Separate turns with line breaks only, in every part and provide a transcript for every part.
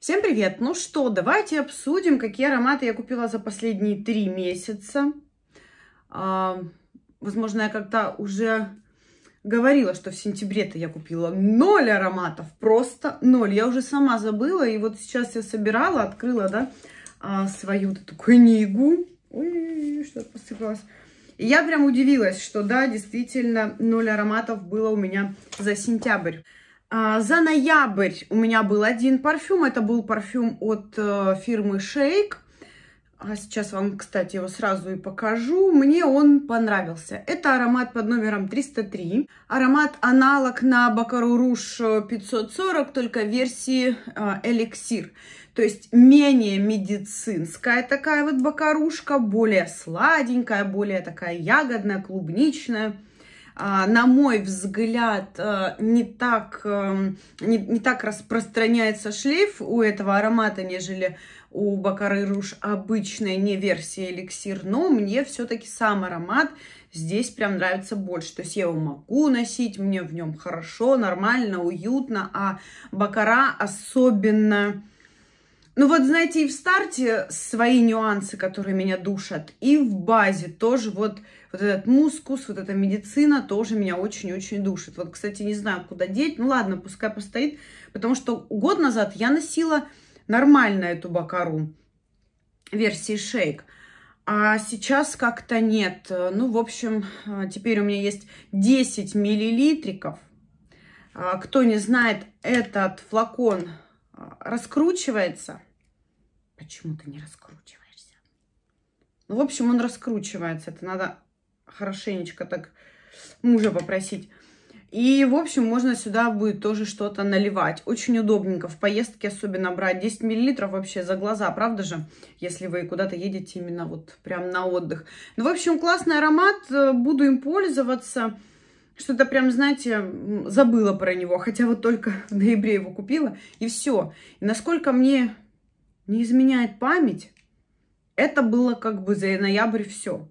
Всем привет! Ну что, давайте обсудим, какие ароматы я купила за последние три месяца. А, возможно, я как-то уже говорила, что в сентябре-то я купила ноль ароматов, просто ноль. Я уже сама забыла, и вот сейчас я собирала, открыла, да, а, свою эту книгу. Ой, что-то посыпалось. И я прям удивилась, что да, действительно, ноль ароматов было у меня за сентябрь. А, за ноябрь у меня был один парфюм. Это был парфюм от э, фирмы Shake. А сейчас вам, кстати, его сразу и покажу. Мне он понравился. Это аромат под номером 303. Аромат аналог на Бакару Руш 540, только версии э, эликсир. То есть менее медицинская такая вот бакарушка, более сладенькая, более такая ягодная, клубничная. А, на мой взгляд, э, не так, эм, не, не так распространяется шлейф у этого аромата, нежели у Бакары Руж обычной, не версии эликсир, но мне все-таки сам аромат здесь прям нравится больше. То есть я его могу носить, мне в нем хорошо, нормально, уютно, а Бакара особенно... Ну вот, знаете, и в старте свои нюансы, которые меня душат, и в базе тоже вот вот этот мускус, вот эта медицина тоже меня очень-очень душит. Вот, кстати, не знаю, куда деть. Ну ладно, пускай постоит, потому что год назад я носила нормально эту бакару версии шейк. А сейчас как-то нет. Ну, в общем, теперь у меня есть 10 миллилитриков. А, кто не знает, этот флакон а, раскручивается. Почему ты не раскручиваешься? Ну, в общем, он раскручивается. Это надо хорошенечко так мужа попросить. И, в общем, можно сюда будет тоже что-то наливать. Очень удобненько в поездке особенно брать 10 миллилитров вообще за глаза, правда же? Если вы куда-то едете именно вот прям на отдых. Ну, в общем, классный аромат, э, буду им пользоваться. Что-то прям, знаете, забыла про него, хотя вот только в ноябре его купила, и все. И насколько мне не изменяет память, это было как бы за ноябрь все.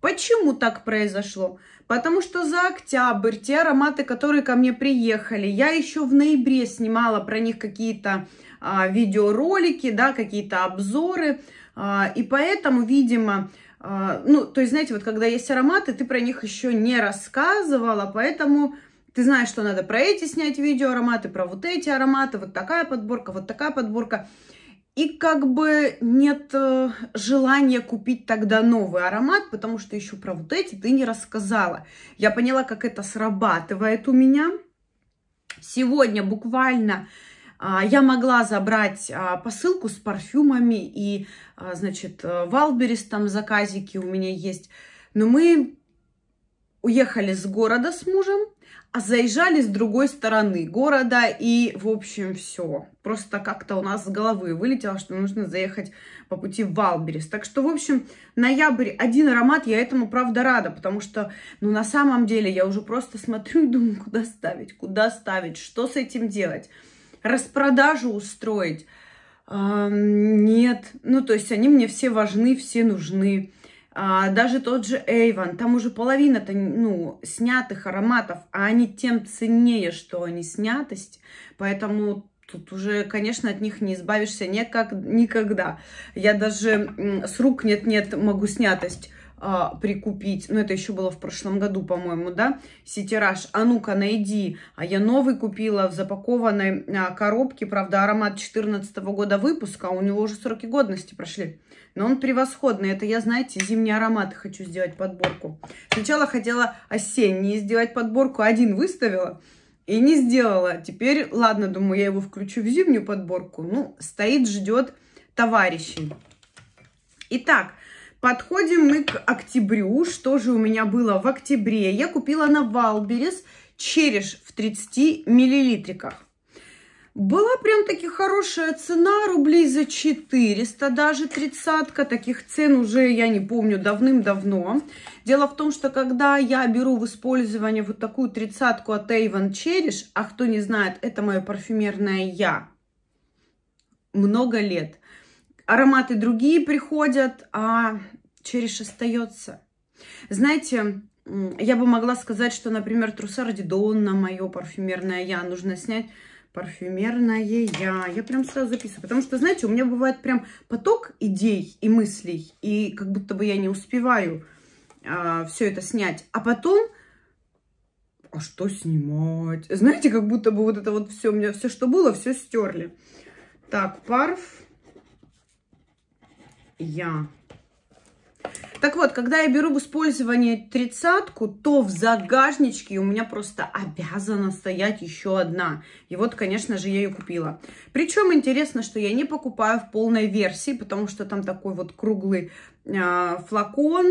Почему так произошло? Потому что за октябрь те ароматы, которые ко мне приехали, я еще в ноябре снимала про них какие-то а, видеоролики, да, какие-то обзоры. А, и поэтому, видимо, а, ну, то есть, знаете, вот когда есть ароматы, ты про них еще не рассказывала, поэтому ты знаешь, что надо про эти снять видео ароматы, про вот эти ароматы, вот такая подборка, вот такая подборка. И как бы нет э, желания купить тогда новый аромат, потому что еще про вот эти ты не рассказала. Я поняла, как это срабатывает у меня. Сегодня буквально а, я могла забрать а, посылку с парфюмами и, а, значит, Валберис э, там заказики у меня есть. Но мы уехали с города с мужем, а заезжали с другой стороны города, и, в общем, все. Просто как-то у нас с головы вылетело, что нужно заехать по пути в Валберес. Так что, в общем, ноябрь один аромат, я этому, правда, рада, потому что, ну, на самом деле, я уже просто смотрю и думаю, куда ставить, куда ставить, что с этим делать, распродажу устроить, нет, ну, то есть они мне все важны, все нужны, а, даже тот же Эйван, там уже половина-то, ну, снятых ароматов, а они тем ценнее, что они снятость, поэтому тут уже, конечно, от них не избавишься никак, никогда. Я даже с рук нет-нет могу снятость а, прикупить. Ну, это еще было в прошлом году, по-моему, да? Сетираж. А ну-ка, найди. А я новый купила в запакованной а, коробке. Правда, аромат 14 -го года выпуска. А у него уже сроки годности прошли. Но он превосходный. Это я, знаете, зимние ароматы хочу сделать подборку. Сначала хотела осенний сделать подборку. Один выставила. И не сделала. Теперь, ладно, думаю, я его включу в зимнюю подборку. Ну, стоит, ждет товарищей. Итак, Подходим мы к октябрю. Что же у меня было в октябре? Я купила на Валберес череш в 30 миллилитриках. Была прям таки хорошая цена, рублей за 400, даже тридцатка. Таких цен уже, я не помню, давным-давно. Дело в том, что когда я беру в использование вот такую тридцатку от Avon Cherish, а кто не знает, это мое парфюмерное «Я», много лет – ароматы другие приходят, а череш остается. Знаете, я бы могла сказать, что, например, Трусар Дидонна, мое парфюмерное я, нужно снять парфюмерное я. Я прям сразу записываю, потому что, знаете, у меня бывает прям поток идей и мыслей, и как будто бы я не успеваю а, все это снять. А потом, а что снимать? Знаете, как будто бы вот это вот все, у меня все, что было, все стерли. Так, парф я. Так вот, когда я беру в использование тридцатку, то в загажничке у меня просто обязана стоять еще одна. И вот, конечно же, я ее купила. Причем интересно, что я не покупаю в полной версии, потому что там такой вот круглый э, флакон,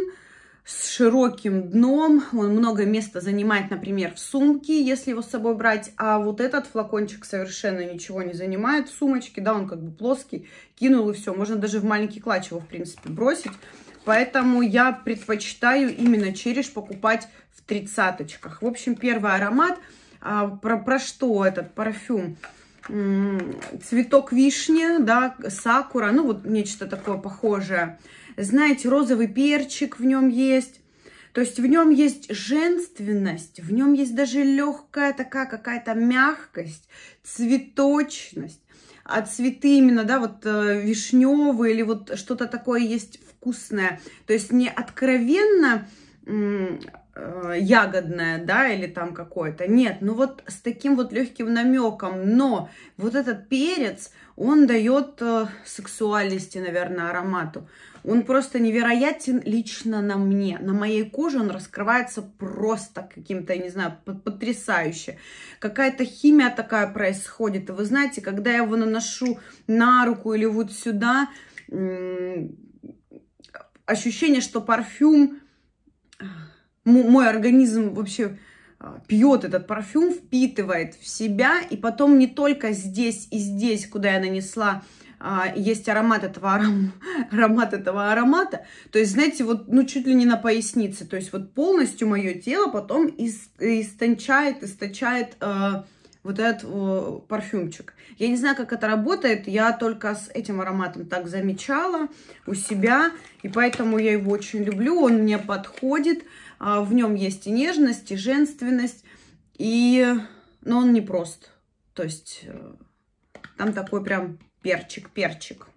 с широким дном, он много места занимает, например, в сумке, если его с собой брать, а вот этот флакончик совершенно ничего не занимает в сумочке, да, он как бы плоский, кинул и все, можно даже в маленький клатч его, в принципе, бросить, поэтому я предпочитаю именно череш покупать в тридцаточках. В общем, первый аромат, а, про, про что этот парфюм? цветок вишни, да, сакура, ну вот нечто такое похожее. Знаете, розовый перчик в нем есть. То есть в нем есть женственность, в нем есть даже легкая такая какая-то мягкость, цветочность. А цветы именно, да, вот э, вишневые или вот что-то такое есть вкусное. То есть не откровенно э, ягодное, да, или там какое-то. Нет, ну вот с таким вот легким намеком. Но вот этот перец, он дает э, сексуальности, наверное, аромату. Он просто невероятен лично на мне. На моей коже он раскрывается просто каким-то, я не знаю, потрясающе. Какая-то химия такая происходит. И вы знаете, когда я его наношу на руку или вот сюда, ощущение, что парфюм, мой организм вообще а, пьет этот парфюм, впитывает в себя, и потом не только здесь и здесь, куда я нанесла, а, есть аромат этого, аром... аромат этого аромата, то есть, знаете, вот, ну, чуть ли не на пояснице, то есть, вот полностью мое тело потом ис... истончает, источает а, вот этот парфюмчик. Я не знаю, как это работает, я только с этим ароматом так замечала у себя, и поэтому я его очень люблю, он мне подходит, а, в нем есть и нежность, и женственность, и... но он не прост. То есть э, там такой прям перчик-перчик.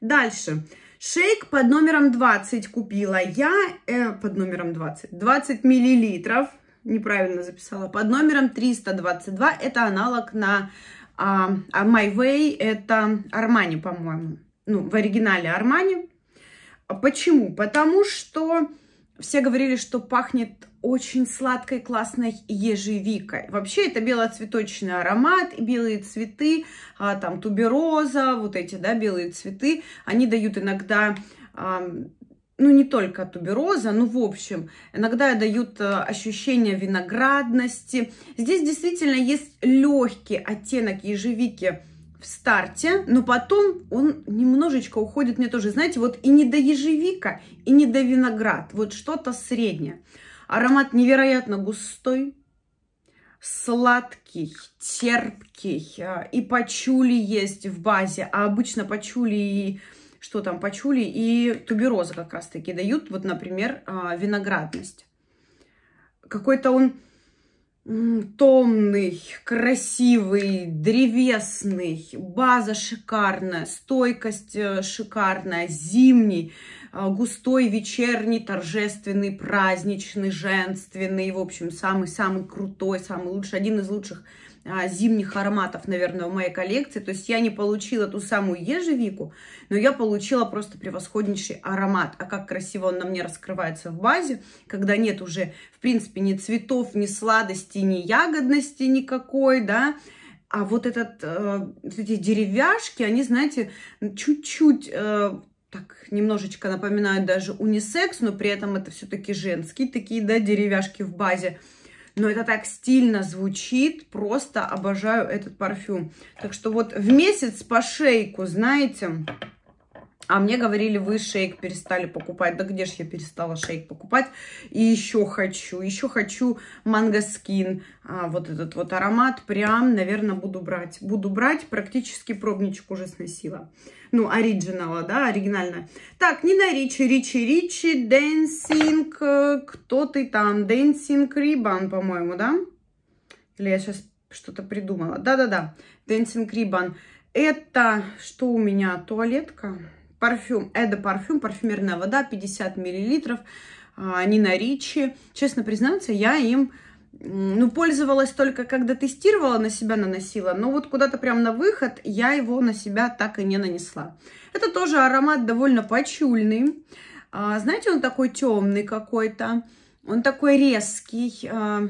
Дальше. Шейк под номером 20 купила я, э, под номером 20, 20 миллилитров, неправильно записала, под номером 322, это аналог на а, а My Way, это Армани, по-моему, ну, в оригинале Армани. Почему? Потому что все говорили, что пахнет очень сладкой классной ежевикой. Вообще это белоцветочный аромат, и белые цветы, а, там тубероза, вот эти, да, белые цветы, они дают иногда а, ну, не только тубероза, ну, в общем, иногда дают э, ощущение виноградности. Здесь действительно есть легкий оттенок ежевики в старте, но потом он немножечко уходит мне тоже, знаете, вот и не до ежевика, и не до виноград, вот что-то среднее. Аромат невероятно густой, сладкий, терпкий, э, и пачули есть в базе, а обычно пачули и что там, пачули и тубероза как раз-таки дают, вот, например, э, виноградность. Какой-то он томный, красивый, древесный, база шикарная, стойкость э, шикарная, зимний, э, густой, вечерний, торжественный, праздничный, женственный, в общем, самый-самый крутой, самый лучший, один из лучших а, зимних ароматов, наверное, в моей коллекции. То есть я не получила ту самую ежевику, но я получила просто превосходнейший аромат. А как красиво он на мне раскрывается в базе, когда нет уже, в принципе, ни цветов, ни сладости, ни ягодности никакой, да, а вот этот, э, эти деревяшки, они, знаете, чуть-чуть э, так немножечко напоминают даже унисекс, но при этом это все-таки женские такие, да, деревяшки в базе но это так стильно звучит, просто обожаю этот парфюм. Так что вот в месяц по шейку, знаете, а мне говорили, вы шейк перестали покупать. Да где же я перестала шейк покупать? И еще хочу, еще хочу манго скин. А, вот этот вот аромат прям, наверное, буду брать. Буду брать, практически пробничек уже сносила. Ну, оригинала, да, оригинально. Так, не на Ричи, Ричи, Ричи, Дэнсинг, кто ты там? Дэнсинг Рибан, по-моему, да? Или я сейчас что-то придумала? Да-да-да, Дэнсинг Рибан. Это что у меня? Туалетка? парфюм, Эда парфюм, парфюмерная вода, 50 мл, а, Нина Ричи. Честно признаться, я им ну, пользовалась только когда тестировала, на себя наносила, но вот куда-то прям на выход я его на себя так и не нанесла. Это тоже аромат довольно почульный. А, знаете, он такой темный какой-то, он такой резкий. А,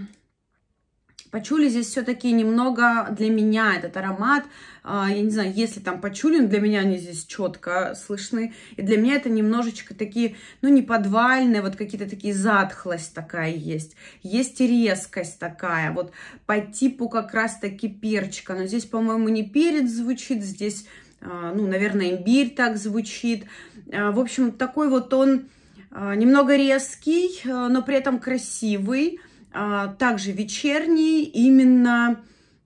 Пачули здесь все-таки немного для меня этот аромат. А, я не знаю, если там пачули, для меня они здесь четко слышны. И для меня это немножечко такие, ну, не подвальные, вот какие-то такие затхлость такая есть. Есть резкость такая, вот по типу как раз-таки перчика. Но здесь, по-моему, не перец звучит, здесь, а, ну, наверное, имбирь так звучит. А, в общем, такой вот он немного резкий, но при этом красивый а, также вечерний, именно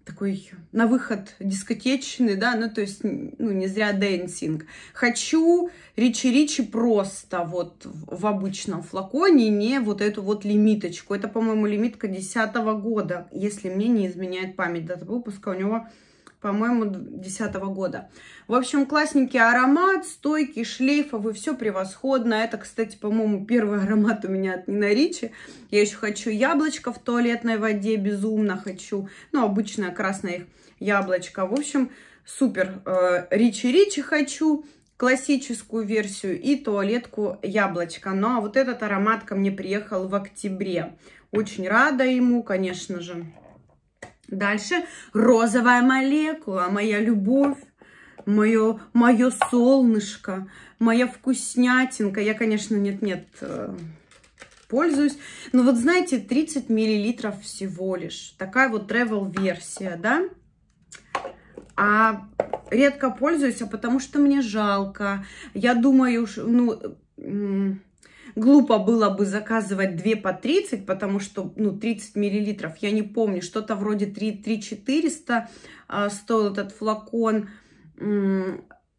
такой на выход дискотечный, да, ну, то есть, ну, не зря дэнсинг. Хочу Ричи Ричи просто вот в обычном флаконе, не вот эту вот лимиточку. Это, по-моему, лимитка десятого года, если мне не изменяет память дата выпуска. У него по-моему, 2010 года. В общем, классненький аромат, стойкий, шлейфовый, все превосходно. Это, кстати, по-моему, первый аромат у меня от Нина Ричи. Я еще хочу яблочко в туалетной воде, безумно хочу. Ну, обычное красное их яблочко. В общем, супер. Ричи-ричи э, хочу классическую версию и туалетку яблочко. Ну, а вот этот аромат ко мне приехал в октябре. Очень рада ему, конечно же. Дальше розовая молекула, моя любовь, мое, мое солнышко, моя вкуснятинка. Я, конечно, нет-нет, э, пользуюсь. Но вот знаете, 30 миллилитров всего лишь. Такая вот travel-версия, да? А редко пользуюсь, а потому что мне жалко. Я думаю, ну глупо было бы заказывать 2 по 30, потому что, ну, 30 миллилитров, я не помню, что-то вроде 3-400 а, стоил этот флакон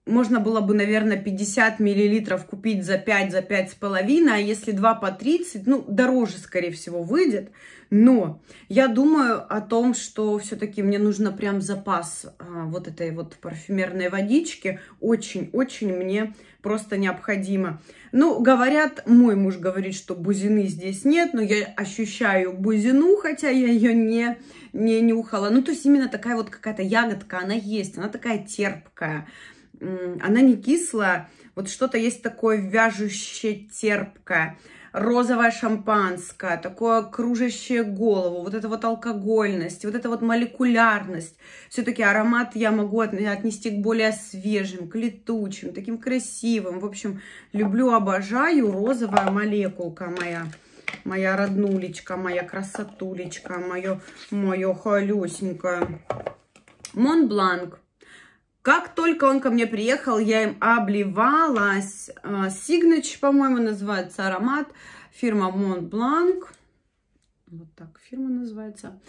можно было бы, наверное, 50 миллилитров купить за 5, за 5,5, а если 2 по 30, ну, дороже, скорее всего, выйдет. Но я думаю о том, что все-таки мне нужно прям запас а, вот этой вот парфюмерной водички. Очень-очень мне просто необходимо. Ну, говорят, мой муж говорит, что бузины здесь нет, но я ощущаю бузину, хотя я ее не, не нюхала. Ну, то есть именно такая вот какая-то ягодка, она есть, она такая терпкая она не кислая, вот что-то есть такое вяжущее, терпкое, розовое шампанское, такое кружащее голову, вот эта вот алкогольность, вот эта вот молекулярность. Все-таки аромат я могу отнести к более свежим, к летучим, таким красивым. В общем, люблю, обожаю розовая молекулка моя. Моя роднулечка, моя красотулечка, мое, мое холюсенькое. Монбланк. Как только он ко мне приехал, я им обливалась. сигнач, по-моему, называется аромат. Фирма Монбланк. Вот так фирма называется.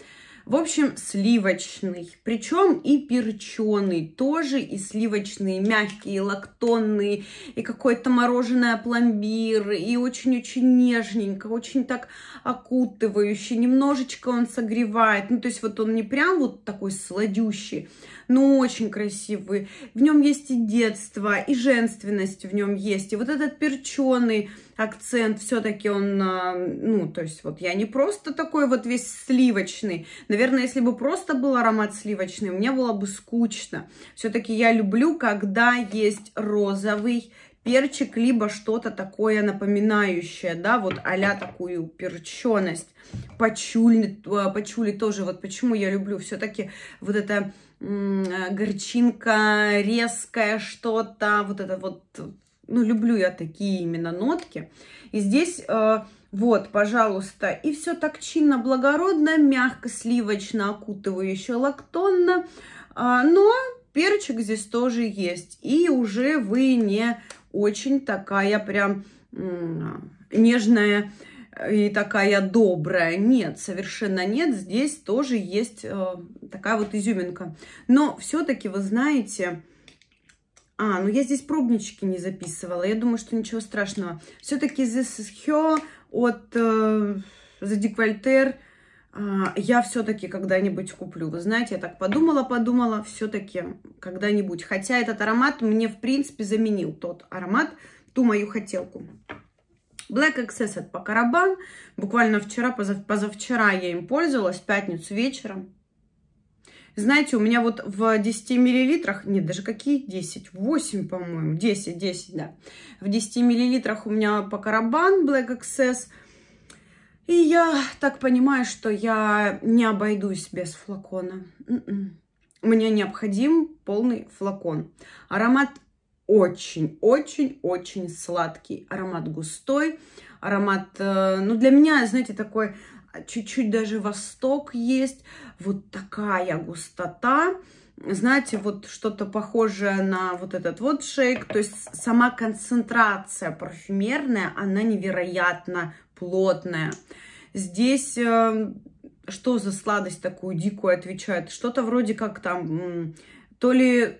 В общем, сливочный, причем и перченый тоже, и сливочные, мягкие, лактонные, и какое-то мороженое пломбир, и очень-очень нежненько, очень так окутывающий, немножечко он согревает, ну, то есть вот он не прям вот такой сладющий, но очень красивый. В нем есть и детство, и женственность в нем есть, и вот этот перченый, акцент все-таки он, а, ну, то есть вот я не просто такой вот весь сливочный. Наверное, если бы просто был аромат сливочный, мне было бы скучно. Все-таки я люблю, когда есть розовый перчик, либо что-то такое напоминающее, да, вот а такую перченость. почули почули тоже, вот почему я люблю все-таки вот это а, горчинка резкая что-то, вот это вот ну, люблю я такие именно нотки. И здесь э, вот, пожалуйста. И все так чинно, благородно, мягко, сливочно, окутывающе, лактонно. Э, но перчик здесь тоже есть. И уже вы не очень такая прям нежная э, и такая добрая. Нет, совершенно нет. Здесь тоже есть э, такая вот изюминка. Но все-таки, вы знаете, а, ну я здесь пробнички не записывала. Я думаю, что ничего страшного. Все-таки This is Her от э, The Dick э, а, я все-таки когда-нибудь куплю. Вы знаете, я так подумала-подумала, все-таки когда-нибудь. Хотя этот аромат мне, в принципе, заменил тот аромат, ту мою хотелку. Black Excess от Пакарабан. Буквально вчера, позав позавчера я им пользовалась, в пятницу вечером. Знаете, у меня вот в 10 миллилитрах, нет, даже какие 10, 8, по-моему, 10, 10, да. В 10 миллилитрах у меня по карабан Black Excess. И я так понимаю, что я не обойдусь без флакона. М-м. Мне необходим полный флакон. Аромат очень-очень-очень сладкий. Аромат густой, аромат, э, ну, для меня, знаете, такой а чуть-чуть даже восток есть, вот такая густота, знаете, вот что-то похожее на вот этот вот шейк, то есть сама концентрация парфюмерная, она невероятно плотная. Здесь э, что за сладость такую дикую отвечает? Что-то вроде как там, то ли,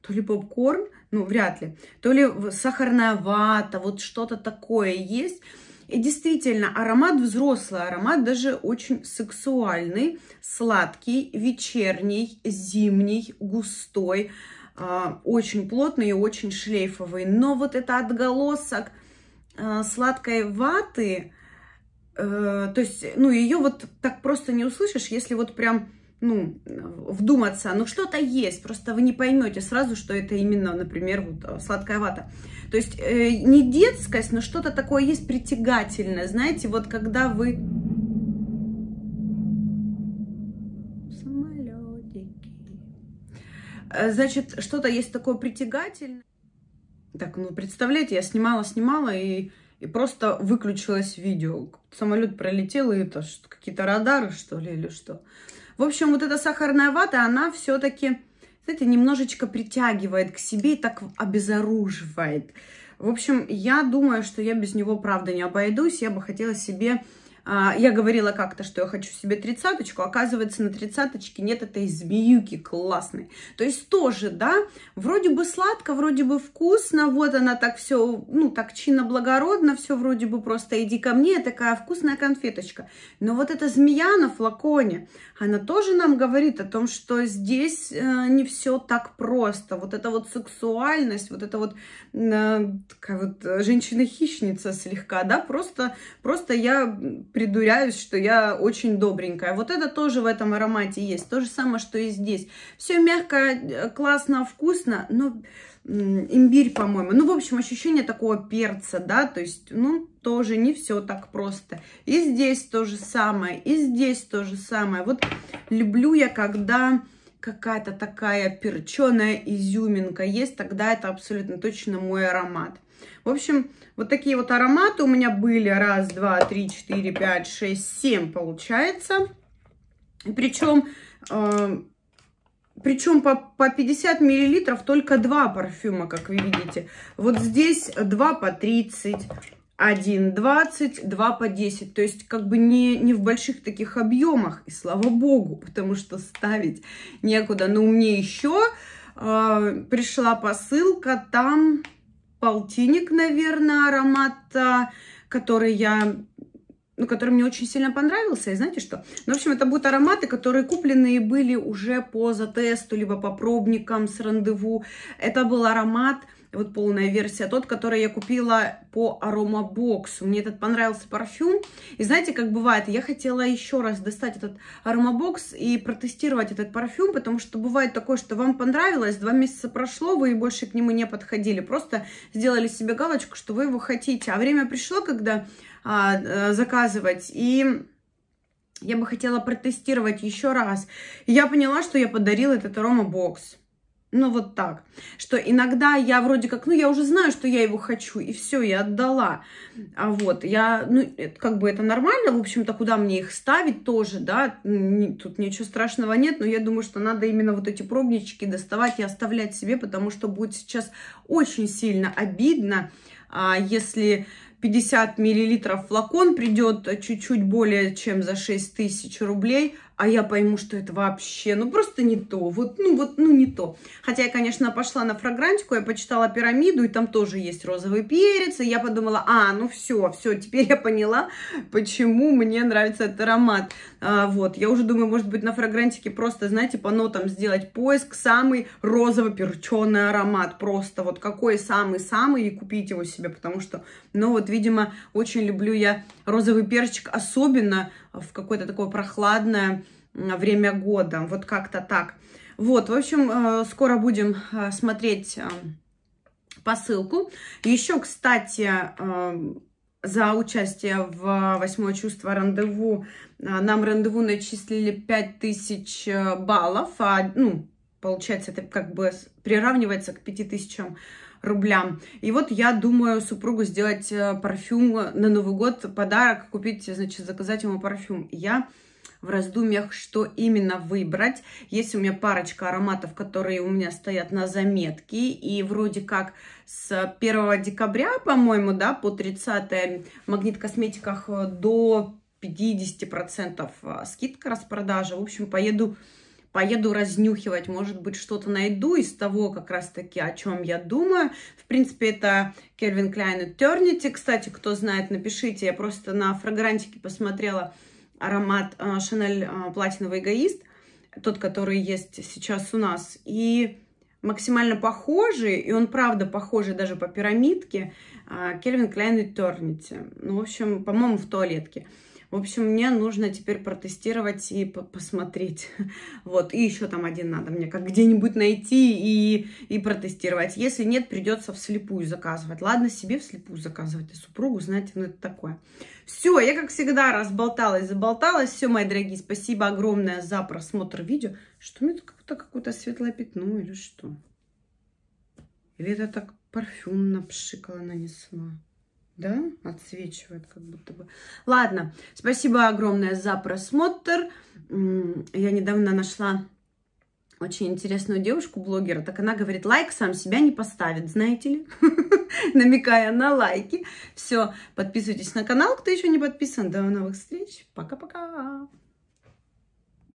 то ли попкорн, ну, вряд ли, то ли сахарная вата, вот что-то такое есть – и действительно, аромат взрослый, аромат даже очень сексуальный, сладкий, вечерний, зимний, густой, а, очень плотный и очень шлейфовый. Но вот это отголосок а, сладкой ваты, э, то есть, ну, ее вот так просто не услышишь, если вот прям ну, вдуматься, ну, что-то есть, просто вы не поймете сразу, что это именно, например, вот э, сладкая вата. То есть э, не детскость, но что-то такое есть притягательное, знаете, вот когда вы... Самолетики. Э, значит, что-то есть такое притягательное. Так, ну, представляете, я снимала-снимала и и просто выключилось видео. Самолет пролетел, и это какие-то радары, что ли, или что. В общем, вот эта сахарная вата, она все-таки, знаете, немножечко притягивает к себе и так обезоруживает. В общем, я думаю, что я без него, правда, не обойдусь. Я бы хотела себе а, я говорила как-то, что я хочу себе тридцаточку, оказывается, на тридцаточке нет этой змеюки классной. То есть тоже, да, вроде бы сладко, вроде бы вкусно, вот она так все, ну, так чинно-благородно, все вроде бы просто иди ко мне, такая вкусная конфеточка. Но вот эта змея на флаконе, она тоже нам говорит о том, что здесь э, не все так просто. Вот эта вот сексуальность, вот эта вот, э, такая вот э, женщина-хищница слегка, да, просто, просто я придуряюсь, что я очень добренькая. Вот это тоже в этом аромате есть. То же самое, что и здесь. Все мягко, э, классно, вкусно, но имбирь, по-моему. Ну, в общем, ощущение такого перца, да, то есть, ну, тоже не все так просто. И здесь то же самое, и здесь то же самое. Вот люблю я, когда какая-то такая перченая изюминка есть, тогда это абсолютно точно мой аромат. В общем, вот такие вот ароматы у меня были. Раз, два, три, четыре, пять, шесть, семь получается. Причем, э, причем по, по 50 миллилитров только два парфюма, как вы видите. Вот здесь два по 30, 1,20, 2 по 10. То есть как бы не, не в больших таких объемах. И слава богу, потому что ставить некуда. Но мне еще э, пришла посылка, там полтинник, наверное, аромата, который я ну, который мне очень сильно понравился, и знаете что? Ну, в общем, это будут ароматы, которые купленные были уже по затесту, либо по пробникам с рандеву. Это был аромат вот полная версия. Тот, который я купила по аромабоксу. Мне этот понравился парфюм. И знаете, как бывает, я хотела еще раз достать этот аромабокс и протестировать этот парфюм, потому что бывает такое, что вам понравилось, два месяца прошло, вы больше к нему не подходили. Просто сделали себе галочку, что вы его хотите. А время пришло, когда а, а, заказывать, и я бы хотела протестировать еще раз. я поняла, что я подарила этот аромабокс. бокс ну, вот так. Что иногда я вроде как, ну, я уже знаю, что я его хочу, и все, я отдала. А вот, я, ну, это, как бы это нормально, в общем-то, куда мне их ставить тоже, да, тут ничего страшного нет, но я думаю, что надо именно вот эти пробнички доставать и оставлять себе, потому что будет сейчас очень сильно обидно, а, если 50 миллилитров флакон придет а, чуть-чуть более чем за 6 тысяч рублей, а я пойму, что это вообще, ну, просто не то, вот, ну, вот, ну, не то. Хотя я, конечно, пошла на фрагрантику, я почитала пирамиду, и там тоже есть розовый перец, и я подумала, а, ну, все, все, теперь я поняла, почему мне нравится этот аромат. А, вот, я уже думаю, может быть, на фрагрантике просто, знаете, по нотам сделать поиск, самый розово-перченый аромат, просто вот какой самый-самый, и купить его себе, потому что, ну, вот, видимо, очень люблю я розовый перчик, особенно в какое-то такое прохладное время года. Вот как-то так. Вот, в общем, э, скоро будем э, смотреть э, посылку. Еще, кстати, за участие в «Восьмое чувство рандеву» нам рандеву начислили 5000 баллов, а, ну, получается, это как бы приравнивается к 5000 рублям. И вот я думаю супругу сделать э, парфюм на Новый год, подарок купить, значит, заказать ему парфюм. Я в раздумьях, что именно выбрать. Есть у меня парочка ароматов, которые у меня стоят на заметке. И вроде как с 1 декабря, по-моему, да, по 30 магнит косметиках до 50% э, скидка распродажа. В общем, поеду поеду разнюхивать, может быть, что-то найду из того как раз-таки, о чем я думаю. В принципе, это Кельвин и Eternity. Кстати, кто знает, напишите. Я просто на фрагрантике посмотрела аромат э, Шанель э, Платиновый Эгоист, тот, который есть сейчас у нас. И максимально похожий, и он правда похожий даже по пирамидке, э, Кельвин и Eternity. Ну, в общем, по-моему, в туалетке. В общем, мне нужно теперь протестировать и посмотреть. Вот, и еще там один надо мне как где-нибудь найти и, и протестировать. Если нет, придется вслепую заказывать. Ладно, себе вслепую заказывать, и а супругу, знаете, ну это такое. Все, я как всегда разболталась, заболталась. Все, мои дорогие, спасибо огромное за просмотр видео. Что у меня как-то какое-то светлое пятно или что? Или это так парфюм напшикала, нанесла? да, отсвечивает как будто бы. Ладно, спасибо огромное за просмотр. Я недавно нашла очень интересную девушку, блогера, так она говорит, лайк сам себя не поставит, знаете ли, намекая на лайки. Все, подписывайтесь на канал, кто еще не подписан. До новых встреч, пока-пока.